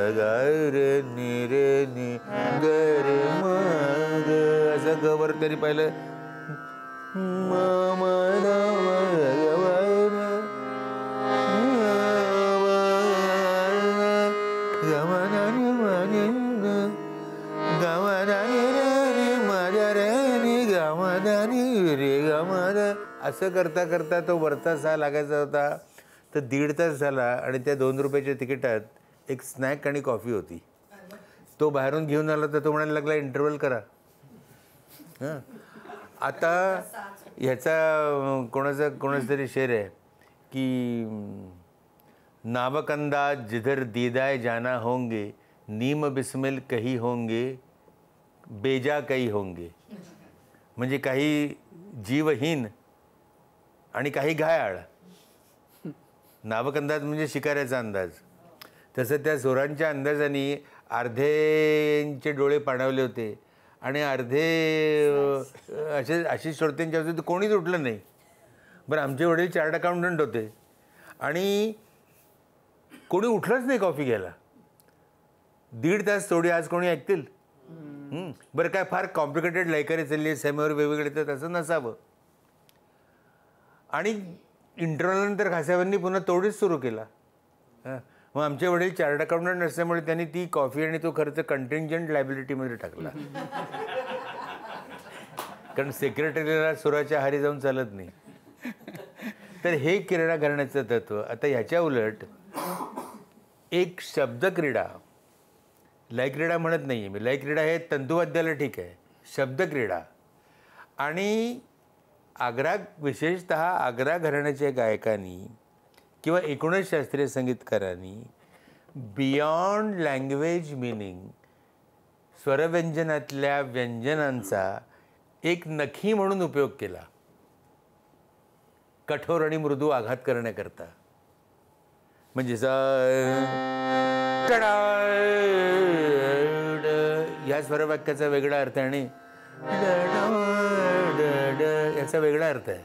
रे नी रे नी ग रे म ग असं ग वर तरी पाहिलं म म ग असं करता करता तो वरचा सहा लागायचा होता तर दीड तास झाला आणि त्या दोन रुपयाच्या तिकिटात एक स्नॅक आणि कॉफी होती तो बाहेरून घेऊन आला तर तो म्हणायला लागला इंटरव्हल करा हां आता ह्याचा कोणाचा कोणाचा तरी शेर आहे की नावकंदा जिधर दीदाय जाना होंगे नीम बिस्मिल कही होंगे बेजा कही होंगे म्हणजे काही जीवहीन आणि काही घायाळ नावकंदाज म्हणजे शिकाऱ्याचा अंदाज तसं त्या सुरांच्या अंदाजाने अर्धेंचे डोळे पाणावले होते आणि अर्धे असे अशी श्रोत्यांच्या होते कोणीच उठलं नाही बरं आमचे वडील चार्ट अकाउंटंट होते आणि कोणी उठलंच नाही कॉफी घ्यायला दीड तास थोडी आज कोणी ऐकतील बरं काय फार कॉम्प्लिकेटेड लायकारे चालली आहे सेमेवर वेगवेगळे तर तसं नसावं आणि इंटरव्हलनंतर खासाव्यांनी पुन्हा तोडीच सुरू केला मग आमचे वडील चार्ट अकाउंटंट नसल्यामुळे त्यांनी ती कॉफी आणि तो खर्च कंटिंजंट लायबिलिटीमध्ये टाकला कारण सेक्रेटरीला सुराच्या हारी जाऊन चालत नाही तर हे क्रीडा करण्याचं तत्व आता ह्याच्या उलट एक शब्द क्रीडा शब्दक्रीडा क्रीडा म्हणत नाही आहे मी क्रीडा हे तंतुवाद्याला ठीक आहे शब्द क्रीडा आणि आग्रा विशेषत आग्रा घराण्याच्या गायकांनी किंवा एकूणच शास्त्रीय संगीतकारांनी बियॉन्ड लँग्वेज मिनिंग स्वरव्यंजनातल्या व्यंजनांचा एक नखी म्हणून उपयोग केला कठोर आणि मृदू आघात करण्याकरता म्हणजे या स्वरवाक्याचा वेगळा अर्थ आणि याचा वेगळा अर्थ आहे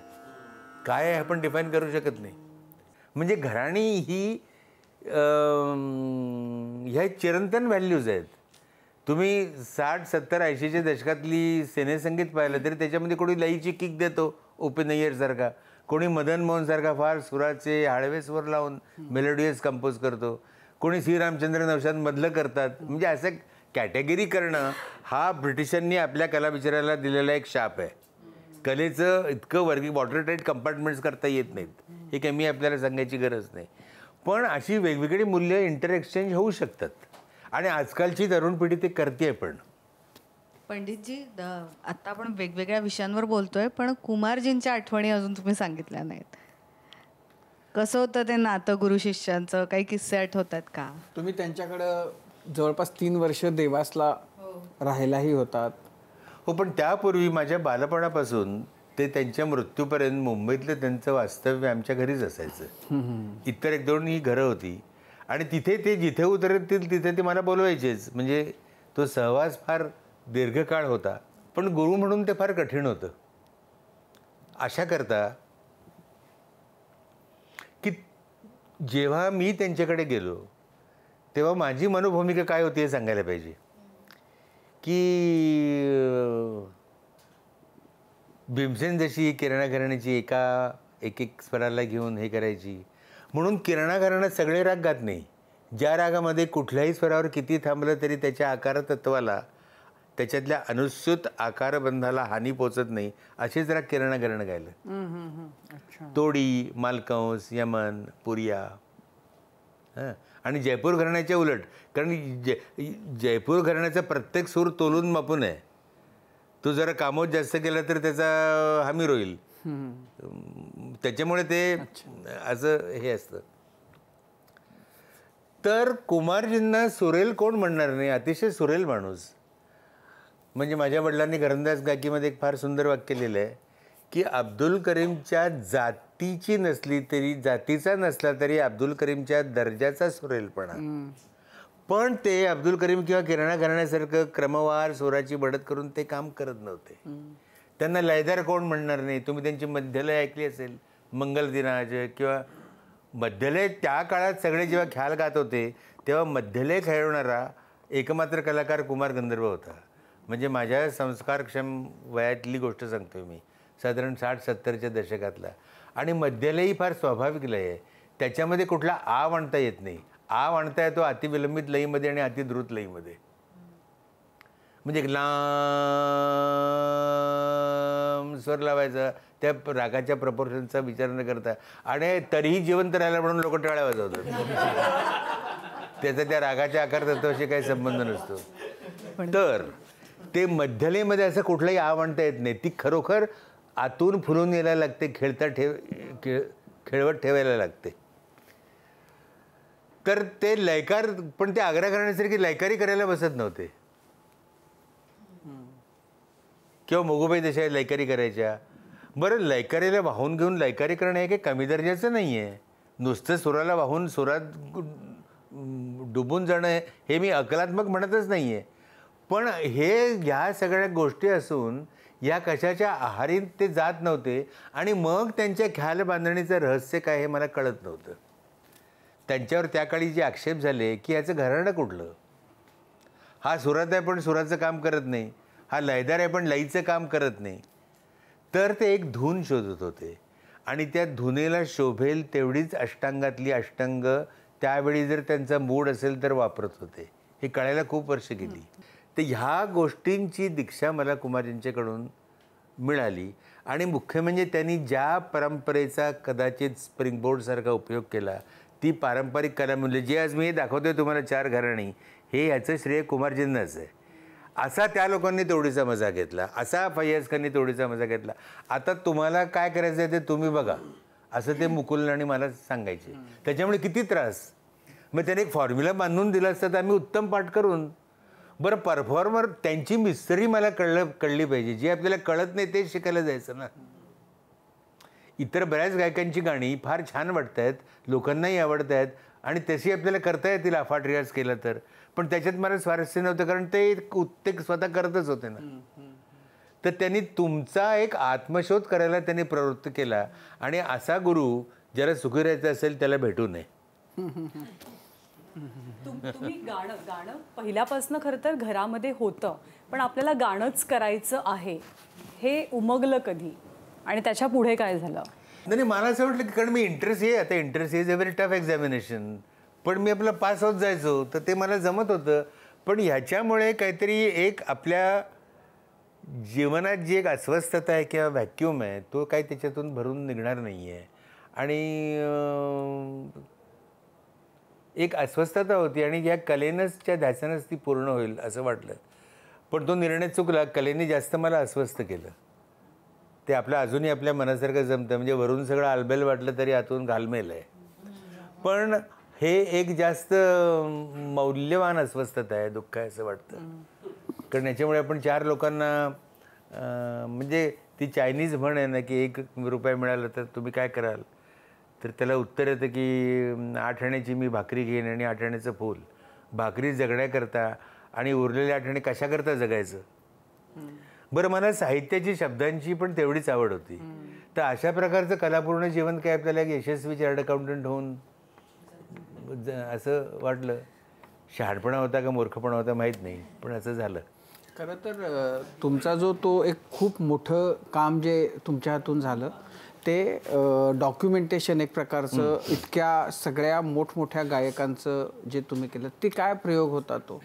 काय आपण डिफाईन करू शकत नाही म्हणजे घराणी ही ह्या चिरंतन व्हॅल्यूज आहेत तुम्ही साठ सत्तर ऐंशीच्या दशकातली सेनेसंगीत पाहिलं तरी त्याच्यामध्ये कोणी लईची किक देतो ओपन कोणी मदन मोहनसारखा फार सुराचे हाळवेसवर लावून मेलोडियस कंपोज करतो कोणी श्रीरामचंद्र मधलं करतात म्हणजे असं कॅटेगरी करणं हा ब्रिटिशांनी आपल्या कलाविचाराला दिलेला एक शाप आहे कलेचं इतकं वर्गी वॉटरटाईट कंपार्टमेंट्स करता येत नाहीत हे मी आपल्याला सांगायची गरज नाही पण अशी वेगवेगळी मूल्य इंटर एक्सचेंज होऊ शकतात आणि आजकालची तरुण पिढी ते करते पण पंडितजी आत्ता आपण वेगवेगळ्या विषयांवर बोलतोय पण कुमारजींच्या आठवणी अजून तुम्ही सांगितल्या नाहीत कसं होतं ते नातं गुरु शिष्यांचं काही किस्से आठवतात का तुम्ही त्यांच्याकडं जवळपास तीन वर्ष देवासला हो. राहायलाही होतात हो पण त्यापूर्वी माझ्या बालपणापासून ते त्यांच्या मृत्यूपर्यंत मुंबईतलं त्यांचं वास्तव्य आमच्या घरीच असायचं इतर एक दोन ही घरं होती आणि तिथे ते जिथे उतरतील तिथे ते मला बोलवायचेच म्हणजे तो सहवास फार दीर्घकाळ होता पण गुरु म्हणून ते फार कठीण होतं अशा करता की जेव्हा मी त्यांच्याकडे गेलो तेव्हा माझी मनोभूमिका काय होती हे सांगायला पाहिजे की भीमसेन जशी किराणा घराण्याची एका एक एक स्वराला घेऊन हे करायची म्हणून किराणा घराणं सगळे राग गात नाही ज्या रागामध्ये कुठल्याही स्वरावर किती थांबलं तरी त्याच्या आकारतत्वाला त्याच्यातल्या अनुसूत आकारबंधाला हानी पोचत नाही असेच राग किराणा घराणं गायलं तोडी मालकंस यमन पुरिया हां आणि जयपूर घराण्याच्या उलट कारण जय जयपूर घराण्याचा प्रत्येक सूर तोलून मापून आहे तू जरा कामोद जास्त केला तर त्याचा हमीर होईल त्याच्यामुळे ते असं हे असतं तर कुमारजींना सुरेल कोण म्हणणार नाही अतिशय सुरेल माणूस म्हणजे माझ्या वडिलांनी घरंदाज गाकीमध्ये एक फार सुंदर वाक्य लिहिलं आहे की अब्दुल करीमच्या जातीची नसली तरी जातीचा नसला तरी अब्दुल करीमच्या दर्जाचा सुरेलपणा पण ते अब्दुल करीम किंवा किराणा घराण्यासारखं क्रमवार स्वराची बढत करून ते काम करत नव्हते त्यांना लयदार कोण म्हणणार नाही तुम्ही त्यांची मध्यलय ऐकली असेल मंगल दिनाज किंवा मध्यलय त्या काळात सगळे जेव्हा ख्याल गात होते तेव्हा मध्यलय खेळवणारा एकमात्र कलाकार कुमार गंधर्व होता म्हणजे माझ्या संस्कारक्षम वयातली गोष्ट सांगतोय मी साधारण साठ सत्तरच्या दशकातला आणि मध्यलयही फार स्वाभाविक लय आहे त्याच्यामध्ये कुठला आ आणता येत नाही आ आणता येतो अतिविलंबित लयीमध्ये आणि अतिद्रुत लयीमध्ये म्हणजे लाम स्वर लावायचा त्या रागाच्या प्रपोर्शनचा विचार न करता आणि तरीही जिवंत राहिला म्हणून लोक टाळ्या वाजवतात त्याचा त्या रागाच्या आकार तत्वाशी काही संबंध नसतो तर ते मध्यलयमध्ये असं कुठलाही आ आणता येत नाही ती खरोखर आतून फुलून यायला लागते खेळता ठेव खेळ खेळवत ठेवायला लागते तर ते लयकार पण ते आग्रह करण्यासारखी लयकारी करायला बसत नव्हते किंवा मोगोबाई देशा लयकारी करायच्या बरं लयकारीला वाहून घेऊन लयकारी करणं हे काही कमी दर्जाचं नाही आहे नुसतं सुराला वाहून सुरात डुबून जाणं हे मी अकलात्मक म्हणतच नाही आहे पण हे ह्या सगळ्या गोष्टी असून या कशाच्या आहारी ते जात नव्हते आणि मग त्यांच्या ख्याल बांधणीचं रहस्य काय हे मला कळत नव्हतं त्यांच्यावर त्याकाळी जे आक्षेप झाले की याचं घराणं कुठलं हा सुरात आहे पण सुराचं काम करत नाही हा लयदार आहे पण लईचं काम करत नाही तर ते एक धून शोधत होते आणि त्या धुनेला शोभेल तेवढीच अष्टांगातली अष्टांग त्यावेळी जर त्यांचा मूड असेल तर वापरत होते हे कळायला खूप वर्ष गेली तर ह्या गोष्टींची दीक्षा मला कुमारजींच्याकडून मिळाली आणि मुख्य म्हणजे त्यांनी ज्या परंपरेचा कदाचित स्प्रिंगबोर्डसारखा उपयोग केला ती पारंपरिक कला म्हणजे जे आज मी दाखवतोय तुम्हाला चार घराणी हे याचं श्रेय कुमारजींनाच आहे असा त्या लोकांनी तेवढीचा मजा घेतला असा फैयाज खाननी तेवढीचा मजा घेतला आता तुम्हाला काय करायचं आहे ते तुम्ही बघा असं ते मुकुल आणि मला सांगायचे त्याच्यामुळे किती त्रास मग त्याने एक फॉर्म्युला बांधून दिला असता तर आम्ही उत्तम पाठ करून बरं परफॉर्मर त्यांची मिस्त्री मला कळलं कळली पाहिजे जी आपल्याला कळत नाही तेच शिकायला जायचं ना इतर बऱ्याच गायकांची गाणी फार छान वाटत आहेत लोकांनाही आवडत आहेत आणि तशी आपल्याला करता येतील अफाट रियाज केला तर पण त्याच्यात मला स्वारस्य नव्हतं कारण ते उत्तेक स्वतः करतच होते ना तर त्यांनी तुमचा एक आत्मशोध करायला त्यांनी प्रवृत्त केला आणि असा गुरु ज्याला सुखी राहायचा असेल त्याला भेटू नये तुम्ही गाणं गाणं पहिल्यापासून खरं तर घरामध्ये होतं पण आपल्याला गाणंच करायचं आहे हे उमगलं कधी आणि त्याच्या पुढे काय झालं नाही मला असं वाटलं की कारण मी इंटरेस्ट हे आता interest is a very tough examination पण मी आपलं पास होत जायचो तर ते मला जमत होतं पण ह्याच्यामुळे काहीतरी एक आपल्या जीवनात जी एक अस्वस्थता आहे किंवा व्हॅक्यूम आहे तो काही त्याच्यातून भरून निघणार नाही आहे आणि एक अस्वस्थता होती आणि या त्या ध्यासानंच ती पूर्ण होईल असं वाटलं पण तो निर्णय चुकला कलेने जास्त मला अस्वस्थ केलं ते आपलं अजूनही आपल्या मनासारखं जमतं म्हणजे वरून सगळं आलबेल वाटलं तरी आतून घालमेल आहे पण हे एक जास्त मौल्यवान अस्वस्थता आहे दुःख आहे असं वाटतं कारण याच्यामुळे आपण चार लोकांना म्हणजे ती चायनीज म्हण आहे ना की एक रुपया मिळाला तर तुम्ही काय कराल तर त्याला उत्तर येतं की आठण्याची मी भाकरी घेईन आणि आठण्याचं फूल भाकरी जगण्याकरता आणि उरलेल्या आठवणी कशाकरता जगायचं बरं मला साहित्याची शब्दांची पण तेवढीच आवड होती तर अशा प्रकारचं कलापूर्ण जीवन काय आपल्याला यशस्वी चार्ट अकाउंटंट होऊन असं वाटलं शहाणपणा होता का मूर्खपणा होता माहीत नाही पण असं झालं खरं तर तुमचा जो तो एक खूप मोठं काम जे तुमच्या हातून झालं ते डॉक्युमेंटेशन एक प्रकारचं इतक्या सगळ्या मोठमोठ्या गायकांचं जे तुम्ही केलं ते काय प्रयोग होता तो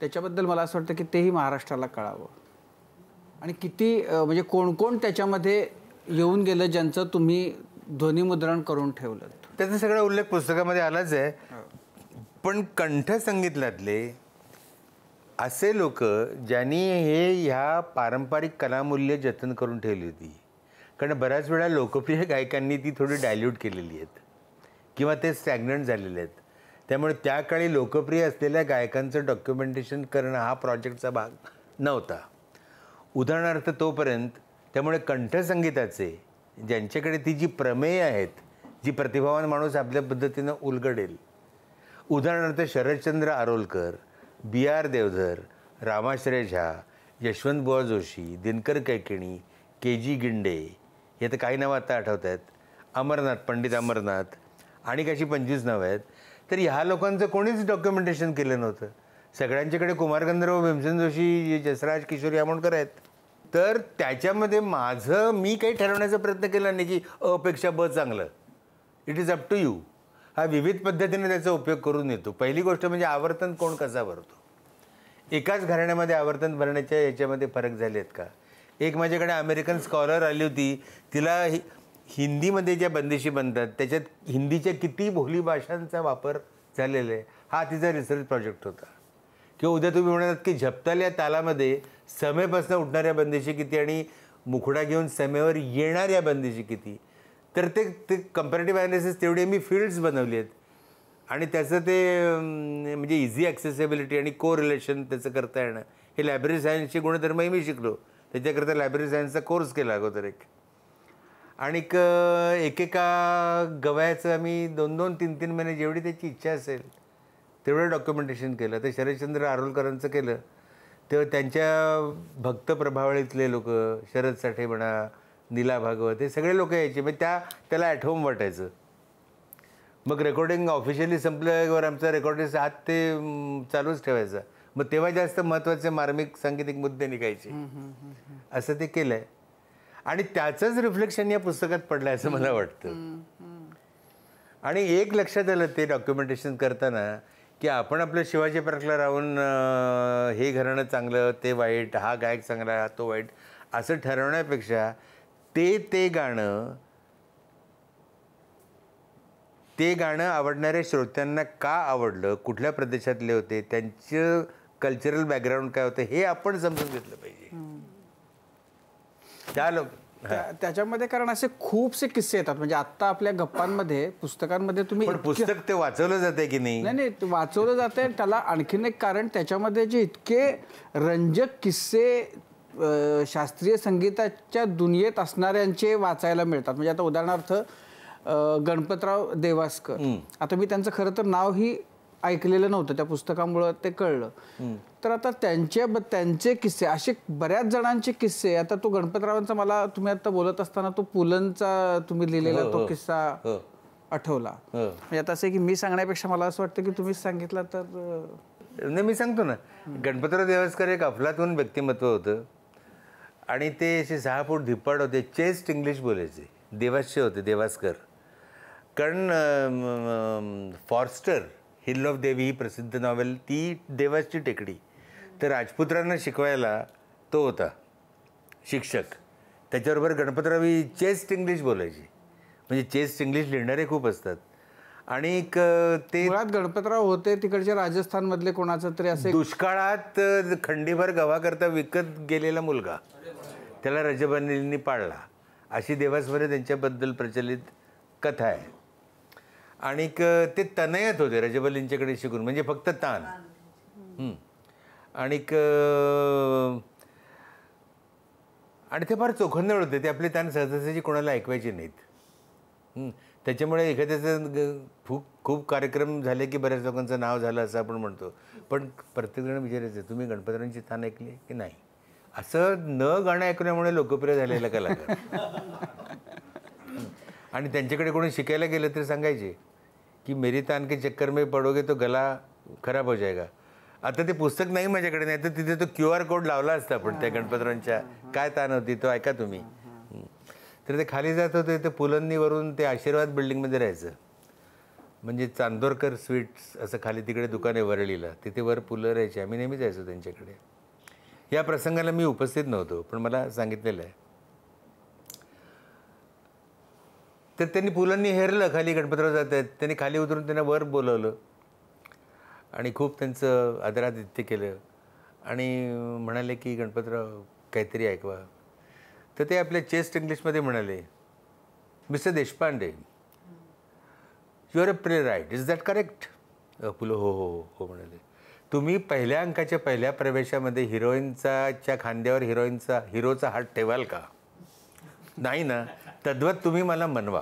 त्याच्याबद्दल मला असं वाटतं की तेही महाराष्ट्राला कळावं आणि किती म्हणजे कोण कोण त्याच्यामध्ये येऊन गेलं ज्यांचं तुम्ही ध्वनिमुद्रण करून ठेवलं त्याचा सगळा उल्लेख पुस्तकामध्ये आलाच आहे हो. पण कंठ संगीतल्यातले असे लोक ज्यांनी हे ह्या पारंपरिक कलामूल्य जतन करून ठेवली होती कारण बऱ्याच वेळा लोकप्रिय गायकांनी ती थोडी डायल्यूट केलेली आहेत किंवा ते स्टॅग्नंट झालेले आहेत त्यामुळे त्या काळी लोकप्रिय असलेल्या गायकांचं डॉक्युमेंटेशन करणं हा प्रोजेक्टचा भाग नव्हता उदाहरणार्थ तोपर्यंत त्यामुळे कंठसंगीताचे ज्यांच्याकडे ती जी प्रमेय आहेत जी प्रतिभावान माणूस आपल्या पद्धतीनं उलगडेल उदाहरणार्थ शरदचंद्र आरोलकर बी आर देवधर रामाश्रय झा बुवा जोशी दिनकर कैकिणी के जी गिंडे हे तर काही नावं आता आठवत आहेत अमरनाथ पंडित अमरनाथ आणि कशी पंचवीस नावं आहेत तर ह्या लोकांचं कोणीच डॉक्युमेंटेशन केलं नव्हतं सगळ्यांच्याकडे कुमार गंधर्व भीमसेन जोशी जसराज किशोर आमोणकर आहेत तर त्याच्यामध्ये माझं मी काही ठरवण्याचा प्रयत्न केला नाही की अपेक्षा ब चांगलं it is up to you हा विविध पद्धतीने त्याचा उपयोग करून येतो पहिली गोष्ट म्हणजे आवर्तन कोण कसा भरतो एकाच घराण्यामध्ये आवर्तन भरण्याच्या याच्यामध्ये फरक झाले आहेत का एक माझ्याकडे अमेरिकन स्कॉलर आली होती तिला हिंदीमध्ये ज्या बंदिशी बनतात त्याच्यात हिंदीच्या किती बोली भाषांचा वापर झालेला आहे हा तिचा रिसर्च प्रोजेक्ट होता किंवा उद्या तुम्ही म्हणालात की झपताल्या तालामध्ये समेपासून उठणाऱ्या बंदिशी किती आणि मुखडा घेऊन समेवर येणाऱ्या बंदिशी किती तर ते ते कम्पॅरेटिव्ह ॲनालिसिस तेवढे मी फील्ड्स बनवली आहेत आणि त्याचं ते म्हणजे इझी ॲक्सेसिबिलिटी आणि को रिलेशन त्याचं करता येणं हे लायब्ररी सायन्सचे गुणधर्मही मी शिकलो त्याच्याकरता लायब्ररी सायन्सचा कोर्स केला अगोदर एक आणि एकेका गवयाचं आम्ही दोन दोन तीन तीन महिने जेवढी त्याची इच्छा असेल तेवढं डॉक्युमेंटेशन केलं ते शरदचंद्र आरोलकरांचं केलं तेव्हा त्यांच्या भक्त प्रभावळीतले लोक शरद साठे म्हणा नीला भागवत हे सगळे लोक यायचे मग म्हणजे त्या त्याला होम वाटायचं मग रेकॉर्डिंग ऑफिशियली संपल्यावर आमचा रेकॉर्डिंग आत ते चालूच ठेवायचा मग तेव्हा जास्त महत्त्वाचे मार्मिक सांगीतिक मुद्दे निघायचे असं ते केलंय आणि त्याचंच रिफ्लेक्शन या पुस्तकात पडलंय असं मला वाटतं आणि एक लक्षात आलं ते डॉक्युमेंटेशन करताना की आपण आपल्या शिवाजी पार्कला राहून हे घराणं चांगलं ते वाईट हा गायक चांगला तो वाईट असं ठरवण्यापेक्षा ते ते गाणं ते गाणं आवडणाऱ्या श्रोत्यांना का आवडलं कुठल्या प्रदेशातले होते त्यांचं कल्चरल बॅकग्राऊंड काय होतं हे आपण समजून घेतलं पाहिजे त्या लोक त्याच्यामध्ये कारण असे खूपसे किस्से येतात म्हणजे आता आपल्या गप्पांमध्ये पुस्तकांमध्ये तुम्ही पुस्तक ते वाचवलं जाते की नाही नाही वाचवलं जाते त्याला आणखीन एक कारण त्याच्यामध्ये जे इतके रंजक किस्से शास्त्रीय संगीताच्या दुनियेत असणाऱ्यांचे वाचायला मिळतात म्हणजे आता उदाहरणार्थ गणपतराव देवास्कर आता मी त्यांचं खरं तर नाव ही ऐकलेलं नव्हतं त्या पुस्तकामुळं ते कळलं तर आता त्यांचे त्यांचे किस्से असे बऱ्याच जणांचे किस्से आता तो गणपतरावांचा मला तुम्ही आता बोलत असताना तो पुलंचा तुम्ही लिहिलेला हो, तो हो. किस्सा हो. आठवला म्हणजे आता असं की मी सांगण्यापेक्षा मला असं वाटतं की तुम्हीच सांगितलं तर नाही मी सांगतो ना गणपतराव देवस्कर एक अफलातून व्यक्तिमत्व होतं आणि ते असे सहा फूट धिप्पाड होते चेस्ट इंग्लिश बोलायचे देवाशे होते देवास्कर कारण फॉरस्टर हिल ऑफ देवी ही प्रसिद्ध नॉवेल ती देवाची टेकडी तर राजपुत्रांना शिकवायला तो होता शिक्षक त्याच्याबरोबर गणपतरावी चेस्ट इंग्लिश बोलायची म्हणजे चेस्ट इंग्लिश लिहिणारे खूप असतात आणि ते गणपतराव होते तिकडच्या राजस्थानमधले कोणाचं तरी असे दुष्काळात खंडीभर गव्हाकरता विकत गेलेला मुलगा त्याला रजबनी पाळला अशी देवासमध्ये त्यांच्याबद्दल प्रचलित कथा आहे आणि ते तनयत होते रजबलींच्याकडे शिकून म्हणजे फक्त तान आणि आणि ते फार चोखंदळ होते ते आपले ताण सहजासहजी कोणाला ऐकवायचे नाहीत त्याच्यामुळे एखाद्याचं खूप खूप कार्यक्रम झाले की बऱ्याच लोकांचं नाव झालं असं आपण म्हणतो पण प्रत्येकजण विचारायचं तुम्ही गणपतरांचे ताण ऐकली की नाही असं न गाणं ऐकण्यामुळे लोकप्रिय झालेलं कलाकार आणि त्यांच्याकडे कोणी शिकायला गेलं तर सांगायचे की मेरी तान के चक्कर में पडोगे तो गला खराब हो जाएगा आता ते पुस्तक नाही माझ्याकडे नाही तर तिथे तो क्यू आर कोड लावला असता पण त्या गणपतरांच्या काय ताण होती तो ऐका तुम्ही तर ते खाली जात होते ते पुलंनीवरून ते आशीर्वाद बिल्डिंगमध्ये राहायचं म्हणजे चांदोरकर स्वीट्स असं खाली तिकडे दुकान आहे वरळीला तिथे वर पुलं राहायची आम्ही नेहमी जायचो त्यांच्याकडे या प्रसंगाला मी उपस्थित नव्हतो पण मला सांगितलेलं आहे तर त्यांनी पुलांनी हेरलं खाली गणपतराव जात आहेत त्यांनी खाली उतरून त्यांना वर बोलवलं आणि खूप त्यांचं आदरातिथ्य केलं आणि म्हणाले की गणपतराव काहीतरी ऐकवा तर ते आपल्या चेस्ट इंग्लिशमध्ये म्हणाले mister Deshpande you are a playwright is that correct फुलं हो हो हो म्हणाले तुम्ही पहिल्या अंकाच्या पहिल्या प्रवेशामध्ये हिरोईनचाच्या खांद्यावर हिरोईनचा हिरोचा हात ठेवाल का नाही ना तद्वत तुम्ही मला मनवा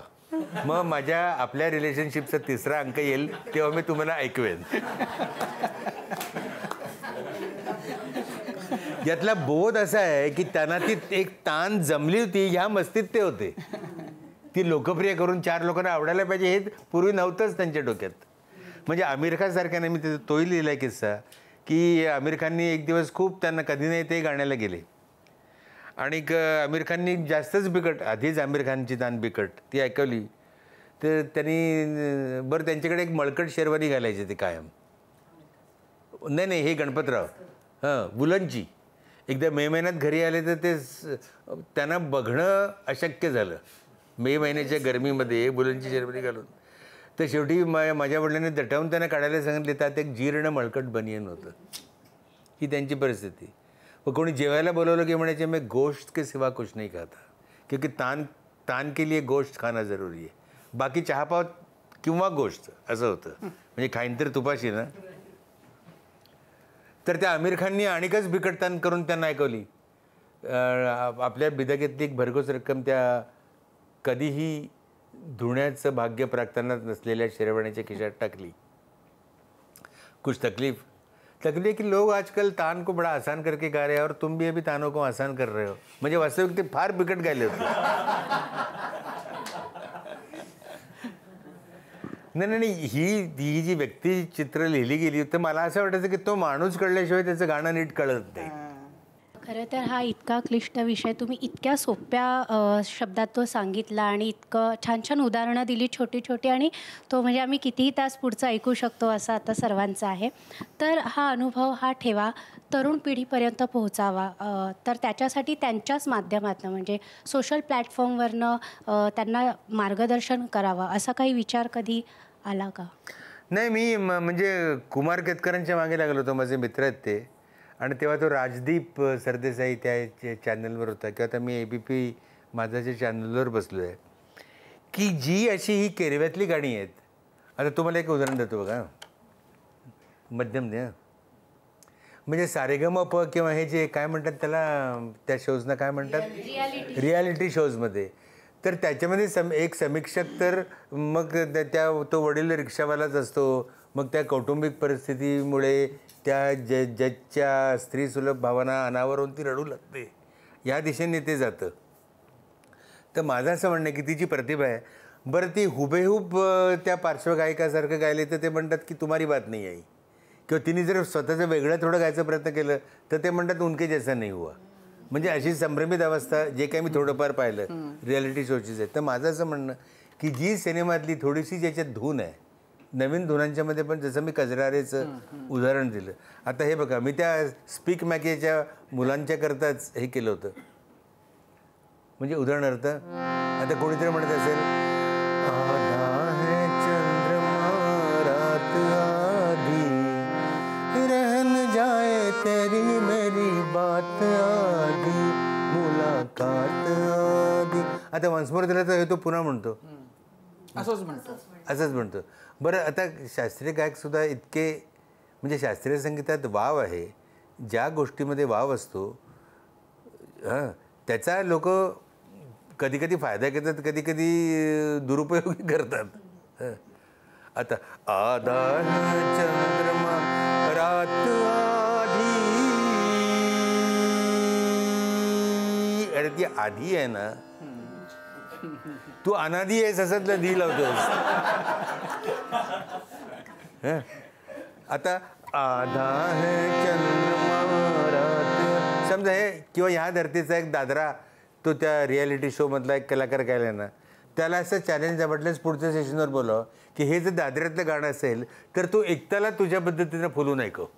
मग माझ्या आपल्या रिलेशनशिपचा तिसरा अंक येईल तेव्हा मी तुम्हाला ऐकवेन यातला बोध असा आहे की त्यांना ती एक ताण जमली होती ह्या मस्तीत ते होते ती लोकप्रिय करून चार लोकांना आवडायला पाहिजे हे पूर्वी नव्हतंच त्यांच्या डोक्यात म्हणजे आमिर नाही मी ते तोही लिहिला किस्सा की आमिर खाननी एक दिवस खूप त्यांना कधी नाही ते गाण्याला गेले आणि आमिर खाननी जास्तच बिकट आधीच आमिर खानची दान बिकट ती ऐकवली तर त्यांनी बरं त्यांच्याकडे एक मळकट शेरवानी घालायची ती कायम नाही नाही हे गणपतराव हां बुलनजी एकदा मे महिन्यात घरी आले तर ते त्यांना बघणं अशक्य झालं मे महिन्याच्या गरमीमध्ये बुलनची शेरवानी घालून तर शेवटी मा माझ्या वडिलांनी दटावून त्यांना काढायला सांगितले त्यात एक जीर्ण मळकट बनियन होतं ही त्यांची परिस्थिती व कोणी जेवायला बोलवलं की म्हणायचे मी गोष्ट के सिवा कुछ नाही खाता क्योंकि तान तान के लिए गोष्ट खाणं जरुरी आहे बाकी चहापाव किंवा गोष्ट असं होतं म्हणजे खाईन तर तुपाशी ना तर त्या आमिर खाननी आणिकच बिकटतान करून त्यांना ऐकवली आपल्या बिदागेतली एक भरघोस रक्कम त्या कधीही धुण्याचं भाग्य प्राप्तानाच नसलेल्या शेरवाण्याच्या खिशात टाकली कुछ तकलीफ तकलीफ की लोग आजकल तान को बड़ा आसान करके गा रहे हैं और तुम भी अभी तानों को आसान कर रहे हो म्हणजे वास्तविक फार बिकट गायले होते नाही नाही ही ही जी व्यक्ती चित्र लिहिली गेली तर मला असं वाटायचं की तो माणूस कळल्याशिवाय त्याचं गाणं नीट कळत नाही खरं तर हा इतका क्लिष्ट विषय तुम्ही इतक्या सोप्या शब्दात तो सांगितला आणि इतकं छान छान उदाहरणं दिली छोटी छोटी आणि तो म्हणजे आम्ही कितीही तास पुढचं ऐकू शकतो असं आता सर्वांचा आहे तर हा अनुभव हा ठेवा तरुण पिढीपर्यंत पोहोचावा तर त्याच्यासाठी त्यांच्याच माध्यमातून म्हणजे सोशल प्लॅटफॉर्मवरनं त्यांना मार्गदर्शन करावं असा काही विचार कधी आला का नाही मी म्हणजे कुमार केतकरांच्या मागे लागलो होतो माझे मित्र आहेत ते आणि तेव्हा तो राजदीप सरदेसाई त्या चॅनलवर होता किंवा आता मी ए बी पी माझाच्या चॅनलवर बसलो आहे की जी अशी ही केरव्यातली गाणी आहेत आता तुम्हाला एक उदाहरण देतो बघा मध्यम दे म्हणजे सारेगम प किंवा हे जे काय म्हणतात त्याला त्या शोजना काय म्हणतात रियालिटी शोजमध्ये तर त्याच्यामध्ये सम एक समीक्षक तर मग त्या तो वडील रिक्षावालाच असतो मग त्या कौटुंबिक परिस्थितीमुळे त्या ज स्त्री स्त्रीसुलभ भावना अनावरून ती रडू लागते या दिशेने ते जातं तर माझं असं म्हणणं की तिची प्रतिभा आहे बरं ती हुबेहूब त्या पार्श्वगायिकासारखं गायले तर ते म्हणतात की तुम्हारी बात नाही आहे किंवा तिने जर स्वतःचं वेगळं थोडं गायचा प्रयत्न केलं तर ते म्हणतात उनके जैसा नाही हुआ म्हणजे अशी संभ्रमित अवस्था जे काही मी थोडंफार पाहिलं रियालिटी शोचीच आहे तर माझं असं म्हणणं की जी सिनेमातली थोडीशी ज्याच्यात धून आहे नवीन मध्ये पण जसं मी कजरारेचं उदाहरण दिलं आता हे बघा मी त्या स्पीक मॅकेच्या करताच हे केलं होतं म्हणजे उदाहरणार्थ आता कोणीतरी म्हणत असेल तेरी मेरी बात आधी मुलाकात आता वन्समोर दिला तो पुन्हा म्हणतो असंच म्हणतो असंच म्हणतो बरं आता शास्त्रीय गायकसुद्धा इतके म्हणजे शास्त्रीय संगीतात वाव आहे ज्या गोष्टीमध्ये वाव असतो हां त्याचा लोक कधी फायदा घेतात कधी कधी दुरुपयोग करतात आता आदा चंद्रमा रात आधी अरे ती आधी आहे ना तू अनादी आहेस असं दी लावतोस हं आता आधा है समजा हे किंवा ह्या धर्तीचा एक दादरा तो त्या रियालिटी शोमधला एक कलाकार गायला ना त्याला असं चॅलेंज आवडल्यास पुढच्या सेशनवर बोलावं की हे जर दादऱ्यातलं गाणं असेल तर तू एकताला तुझ्या पद्धतीनं फुलून ऐकव हो?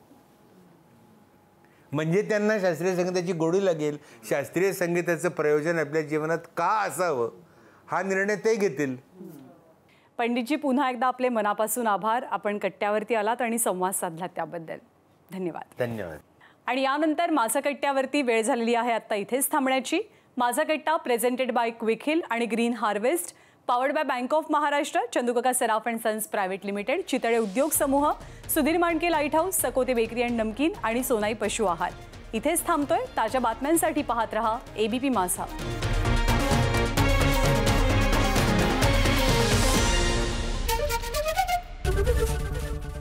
म्हणजे त्यांना शास्त्रीय संगीताची गोडी लागेल शास्त्रीय संगीताचं प्रयोजन आपल्या जीवनात का असावं हा निर्णय ते घेतील पंडितजी पुन्हा एकदा आपले मनापासून आभार आपण कट्ट्यावरती आलात आणि संवाद साधलात त्याबद्दल धन्यवाद धन्यवाद आणि यानंतर माझा कट्ट्यावरती वेळ झालेली आहे आता इथेच थांबण्याची माझा कट्टा प्रेझेंटेड बाय क्विक हिल आणि green harvest powered by bank of Maharashtra Chandukaka Saraf and sons private limited Chitale उद्योग समूह Sudhir Mandke light house सकोते bakery and namkeen आणि सोनाई पशु आहार इथेच थांबतोय ताज्या बातम्यांसाठी पाहत रहा एबीपी मासा